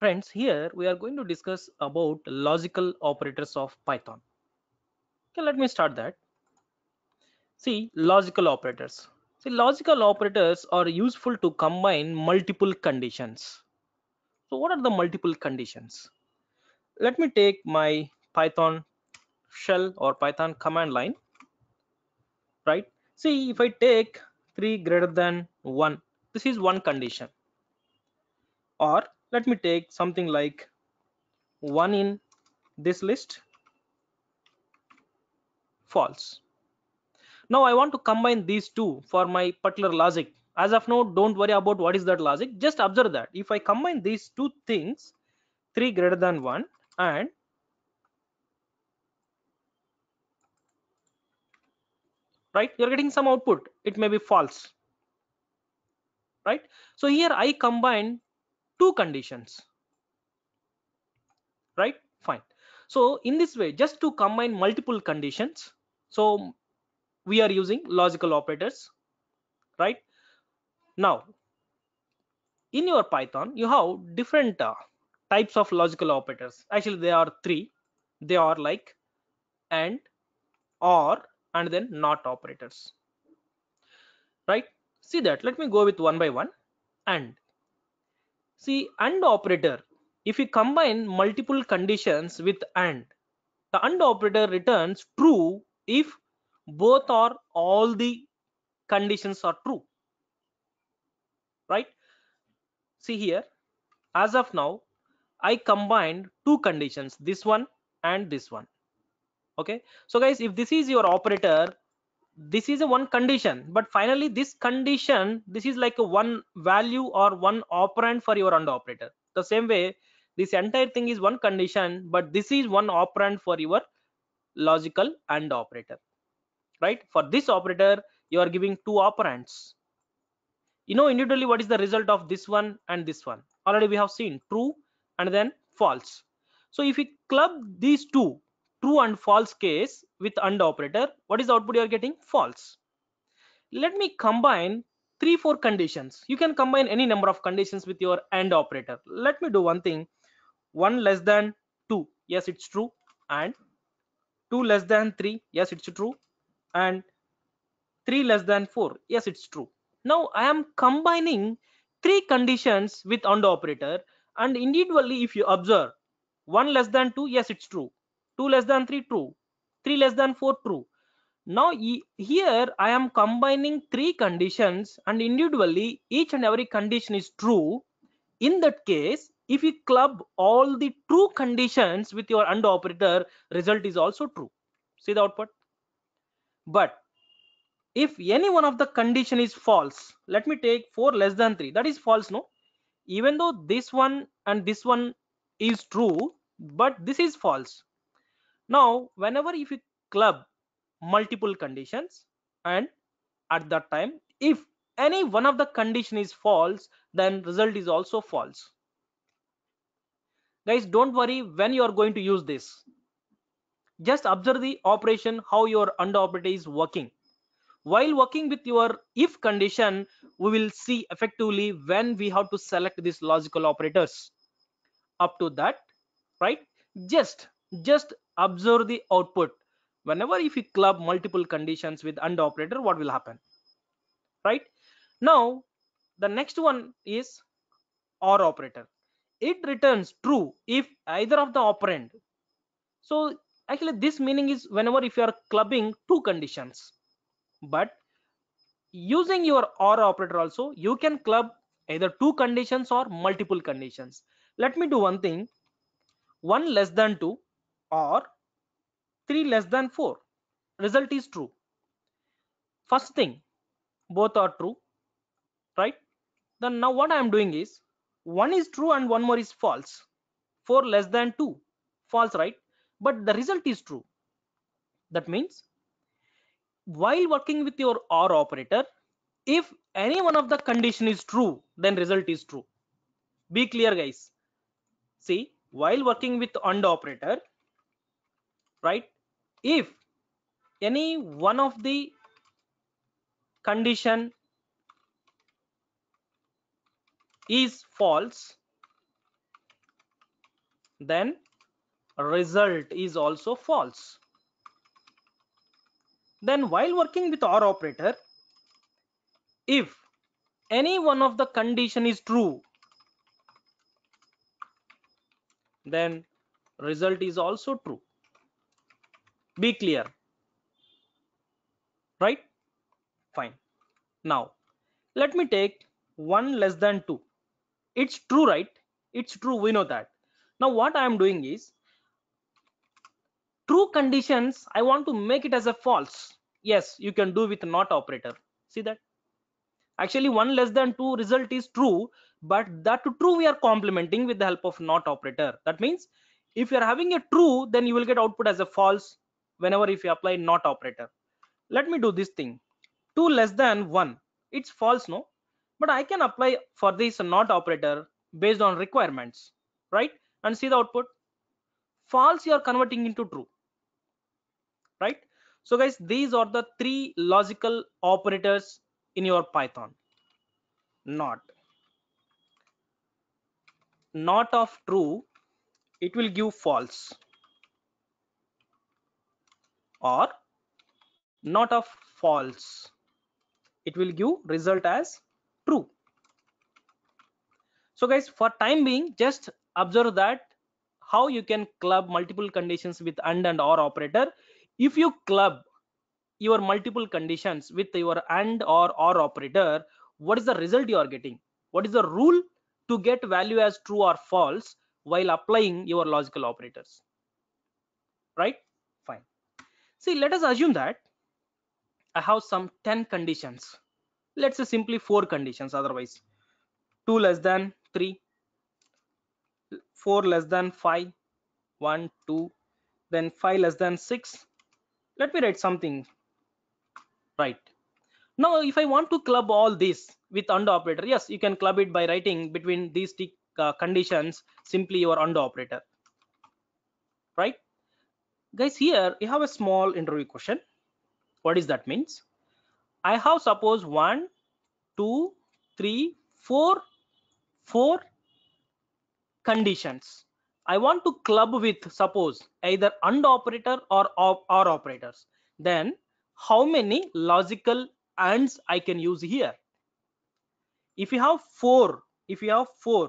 Friends, here we are going to discuss about logical operators of Python. Okay, let me start that. See, logical operators. See, logical operators are useful to combine multiple conditions. So what are the multiple conditions? Let me take my Python shell or Python command line, right? See, if I take 3 greater than 1, this is one condition. Or let me take something like one in this list false now i want to combine these two for my particular logic as of now don't worry about what is that logic just observe that if i combine these two things 3 greater than 1 and right you're getting some output it may be false right so here i combine two conditions right fine so in this way just to combine multiple conditions so we are using logical operators right now in your python you have different uh, types of logical operators actually there are three they are like and or and then not operators right see that let me go with one by one and See, AND operator, if we combine multiple conditions with AND, the AND operator returns true if both or all the conditions are true. Right? See here, as of now, I combined two conditions, this one and this one okay so guys if this is your operator this is a one condition but finally this condition this is like a one value or one operand for your and operator the same way this entire thing is one condition but this is one operand for your logical and operator right for this operator you are giving two operands you know individually what is the result of this one and this one already we have seen true and then false so if we club these two true and false case with and operator what is the output you are getting false let me combine three four conditions you can combine any number of conditions with your and operator let me do one thing one less than two yes it's true and two less than three yes it's true and three less than four yes it's true now i am combining three conditions with and operator and individually if you observe one less than two yes it's true 2 less than 3 true 3 less than 4 true now here i am combining three conditions and individually each and every condition is true in that case if you club all the true conditions with your and operator result is also true see the output but if any one of the condition is false let me take 4 less than 3 that is false no even though this one and this one is true but this is false now whenever if you club multiple conditions and at that time if any one of the condition is false then result is also false guys don't worry when you are going to use this just observe the operation how your under operator is working while working with your if condition we will see effectively when we have to select these logical operators up to that right just just observe the output whenever if you club multiple conditions with and operator what will happen right now the next one is or operator it returns true if either of the operand so actually this meaning is whenever if you are clubbing two conditions but using your or operator also you can club either two conditions or multiple conditions let me do one thing one less than two or 3 less than 4 result is true first thing both are true right then now what i am doing is one is true and one more is false 4 less than 2 false right but the result is true that means while working with your or operator if any one of the condition is true then result is true be clear guys see while working with and operator right if any one of the condition is false then result is also false then while working with or operator if any one of the condition is true then result is also true be clear right fine now let me take 1 less than 2 it's true right it's true we know that now what i am doing is true conditions i want to make it as a false yes you can do with not operator see that actually 1 less than 2 result is true but that true we are complementing with the help of not operator that means if you are having a true then you will get output as a false whenever if you apply not operator let me do this thing 2 less than 1 it's false no but i can apply for this not operator based on requirements right and see the output false you are converting into true right so guys these are the three logical operators in your python not not of true it will give false or not of false it will give result as true so guys for time being just observe that how you can club multiple conditions with and and or operator if you club your multiple conditions with your and or or operator what is the result you are getting what is the rule to get value as true or false while applying your logical operators right See, let us assume that I have some 10 conditions. Let's say simply four conditions otherwise. 2 less than 3, 4 less than 5, 1, 2, then 5 less than 6. Let me write something right. Now, if I want to club all this with under operator, yes, you can club it by writing between these uh, conditions simply your under operator, right? guys here you have a small interview question what is that means i have suppose one two three four four conditions i want to club with suppose either and operator or or operators then how many logical ands i can use here if you have four if you have four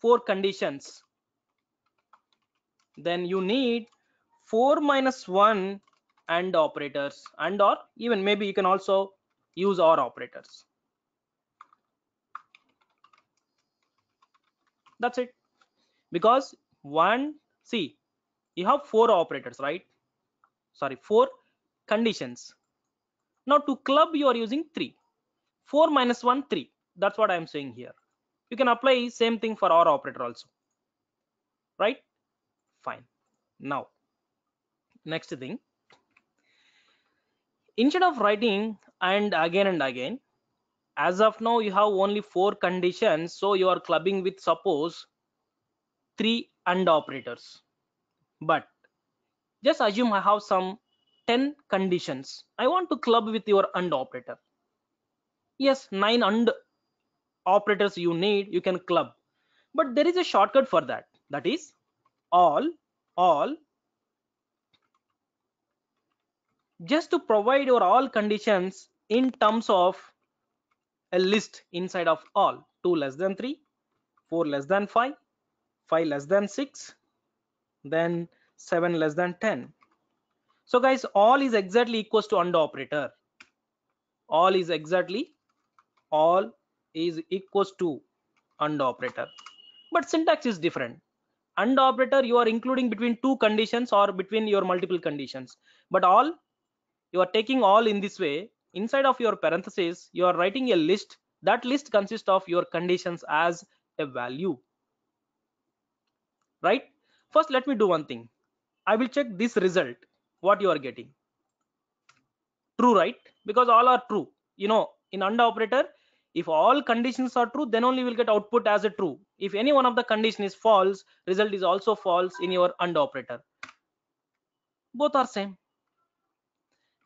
four conditions then you need 4 minus 1 and operators and or even maybe you can also use or operators that's it because one see you have four operators right sorry four conditions now to club you are using three four minus one three that's what i am saying here you can apply same thing for or operator also right fine now next thing instead of writing and again and again as of now you have only four conditions so you are clubbing with suppose three and operators but just assume i have some 10 conditions i want to club with your and operator yes nine and operators you need you can club but there is a shortcut for that that is all all just to provide your all conditions in terms of a list inside of all 2 less than 3 4 less than 5 5 less than 6 then 7 less than 10 so guys all is exactly equals to and operator all is exactly all is equals to and operator but syntax is different and operator you are including between two conditions or between your multiple conditions but all you are taking all in this way inside of your parentheses you are writing a list that list consists of your conditions as a value right first let me do one thing i will check this result what you are getting true right because all are true you know in and operator if all conditions are true then only we'll get output as a true if any one of the condition is false result is also false in your and operator both are same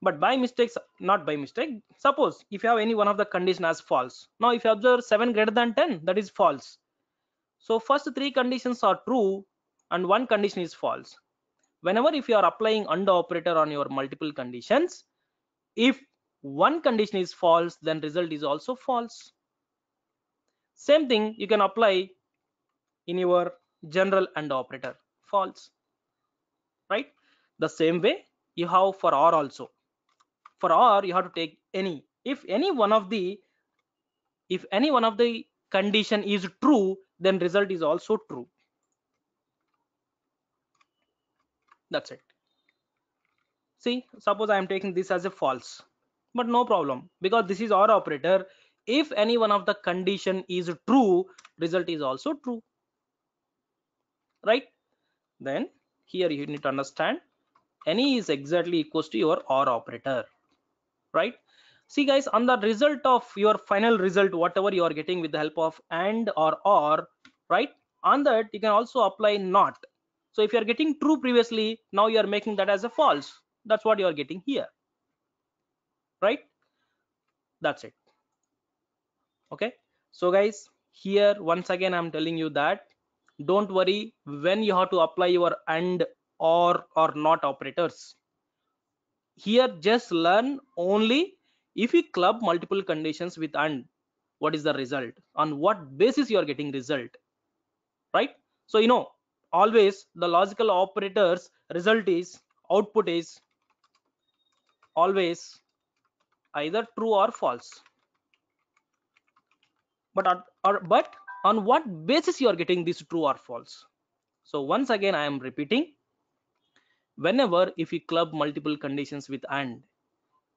but by mistakes not by mistake suppose if you have any one of the condition as false now if you observe 7 greater than 10 that is false so first three conditions are true and one condition is false whenever if you are applying and operator on your multiple conditions if one condition is false then result is also false same thing you can apply in your general and operator false right the same way you have for or also for or you have to take any if any one of the if any one of the condition is true then result is also true that's it see suppose i am taking this as a false but no problem because this is or operator if any one of the condition is true result is also true right then here you need to understand any is exactly equals to your or operator right see guys on the result of your final result whatever you are getting with the help of and or or right on that you can also apply not so if you are getting true previously now you are making that as a false that's what you are getting here right that's it okay so guys here once again i'm telling you that don't worry when you have to apply your and or or not operators here just learn only if you club multiple conditions with and what is the result on what basis you are getting result right so you know always the logical operators result is output is always either true or false but on, or but on what basis you are getting this true or false so once again i am repeating whenever if we club multiple conditions with and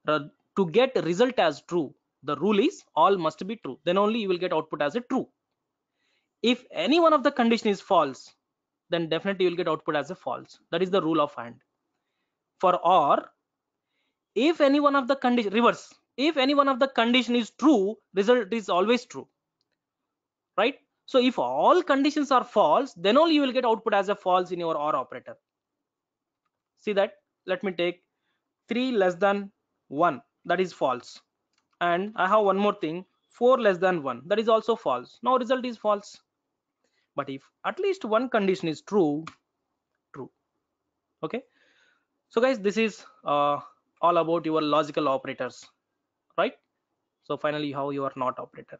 to get result as true the rule is all must be true then only you will get output as a true if any one of the condition is false then definitely you will get output as a false that is the rule of and for or if any one of the condition reverse if any one of the condition is true result is always true right so if all conditions are false then only you will get output as a false in your or operator see that let me take 3 less than 1 that is false and i have one more thing 4 less than 1 that is also false now result is false but if at least one condition is true true okay so guys this is uh, all about your logical operators right so finally how you are not operator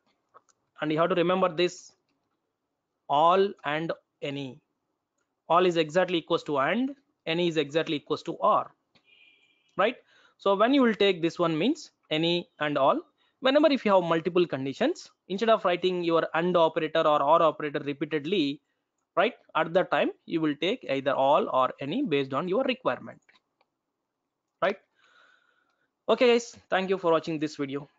and you have to remember this all and any all is exactly equals to and n is exactly equals to r right so when you will take this one means any and all whenever if you have multiple conditions instead of writing your and operator or or operator repeatedly right at the time you will take either all or any based on your requirement right okay guys thank you for watching this video